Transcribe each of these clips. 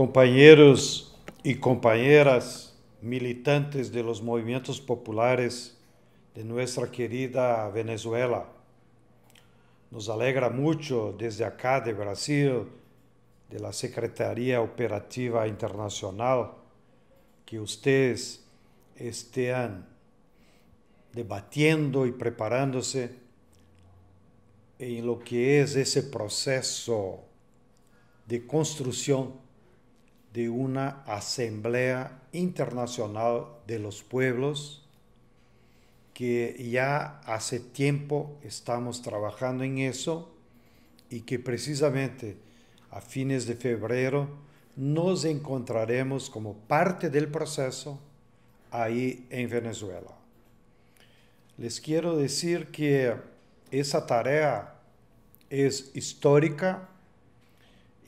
compañeros y compañeras militantes de los movimientos populares de nuestra querida Venezuela. Nos alegra mucho desde acá de Brasil, de la Secretaría Operativa Internacional, que ustedes estén debatiendo y preparándose en lo que es ese proceso de construcción de una Asamblea Internacional de los Pueblos que ya hace tiempo estamos trabajando en eso y que precisamente a fines de febrero nos encontraremos como parte del proceso ahí en Venezuela. Les quiero decir que esa tarea es histórica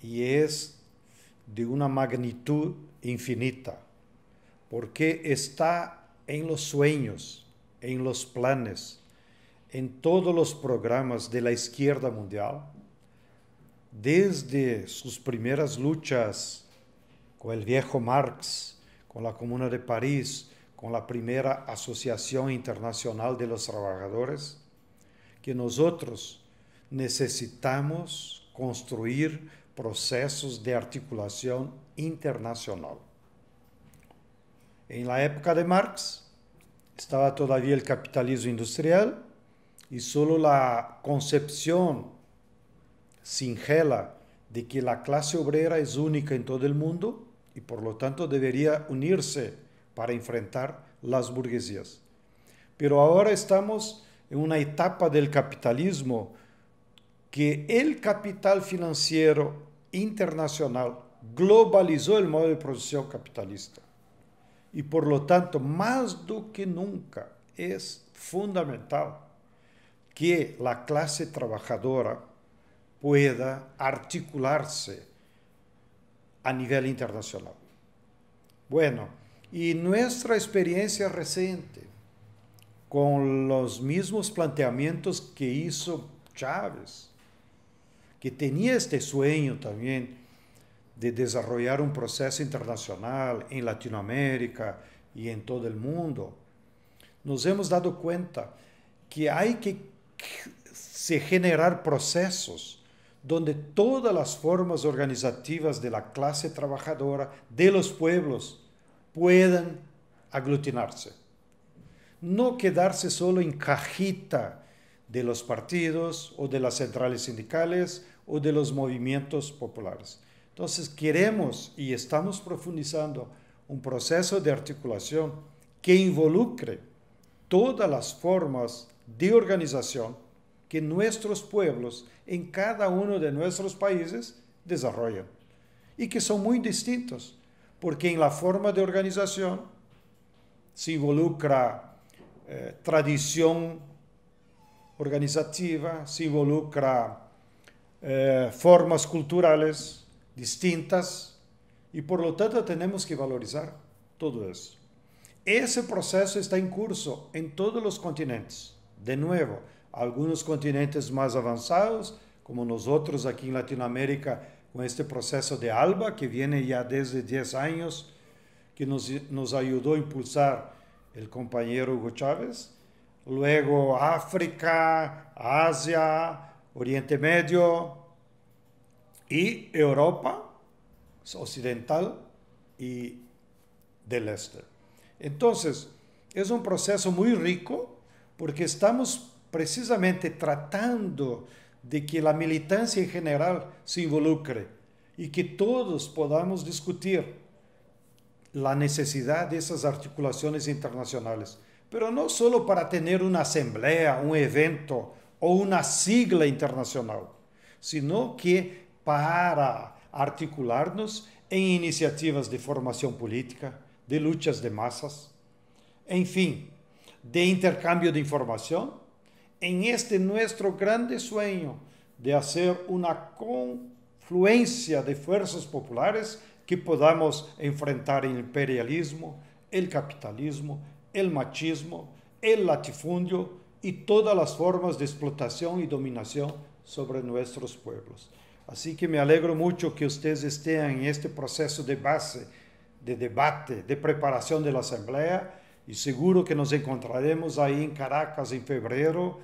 y es de una magnitud infinita, porque está en los sueños, en los planes, en todos los programas de la izquierda mundial, desde sus primeras luchas con el viejo Marx, con la Comuna de París, con la primera Asociación Internacional de los Trabajadores, que nosotros necesitamos construir procesos de articulación internacional. En la época de Marx estaba todavía el capitalismo industrial y solo la concepción singela de que la clase obrera es única en todo el mundo y por lo tanto debería unirse para enfrentar las burguesías. Pero ahora estamos en una etapa del capitalismo que el capital financiero internacional globalizó el modo de producción capitalista. Y por lo tanto, más do que nunca, es fundamental que la clase trabajadora pueda articularse a nivel internacional. Bueno, y nuestra experiencia reciente con los mismos planteamientos que hizo Chávez, que tenía este sueño también de desarrollar un proceso internacional en Latinoamérica y en todo el mundo, nos hemos dado cuenta que hay que generar procesos donde todas las formas organizativas de la clase trabajadora, de los pueblos, puedan aglutinarse. No quedarse solo en cajita de los partidos o de las centrales sindicales o de los movimientos populares. Entonces, queremos y estamos profundizando un proceso de articulación que involucre todas las formas de organización que nuestros pueblos en cada uno de nuestros países desarrollan y que son muy distintos, porque en la forma de organización se involucra eh, tradición organizativa, se involucra Eh, formas culturales distintas y por lo tanto tenemos que valorizar todo eso. Ese proceso está en curso en todos los continentes. De nuevo, algunos continentes más avanzados, como nosotros aquí en Latinoamérica, con este proceso de ALBA, que viene ya desde 10 años, que nos, nos ayudó a impulsar el compañero Hugo Chávez. Luego África, Asia, Oriente Medio y Europa Occidental y del Este. Entonces, es un proceso muy rico porque estamos precisamente tratando de que la militancia en general se involucre y que todos podamos discutir la necesidad de esas articulaciones internacionales. Pero no solo para tener una asamblea, un evento, ou na sigla internacional, senão que para articular-nos em iniciativas de formação política, de lutas de massas, enfim, de intercâmbio de informação, em este nosso grande sonho de fazer uma confluência de forças populares que podamos enfrentar o imperialismo, o capitalismo, o machismo, o latifúndio, y todas las formas de explotación y dominación sobre nuestros pueblos. Así que me alegro mucho que ustedes estén en este proceso de base, de debate, de preparación de la Asamblea y seguro que nos encontraremos ahí en Caracas en febrero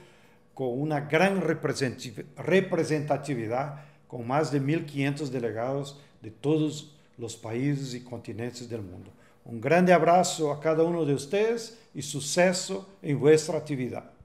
con una gran representatividad, con más de 1.500 delegados de todos los países y continentes del mundo. Un grande abrazo a cada uno de ustedes y suceso en vuestra actividad.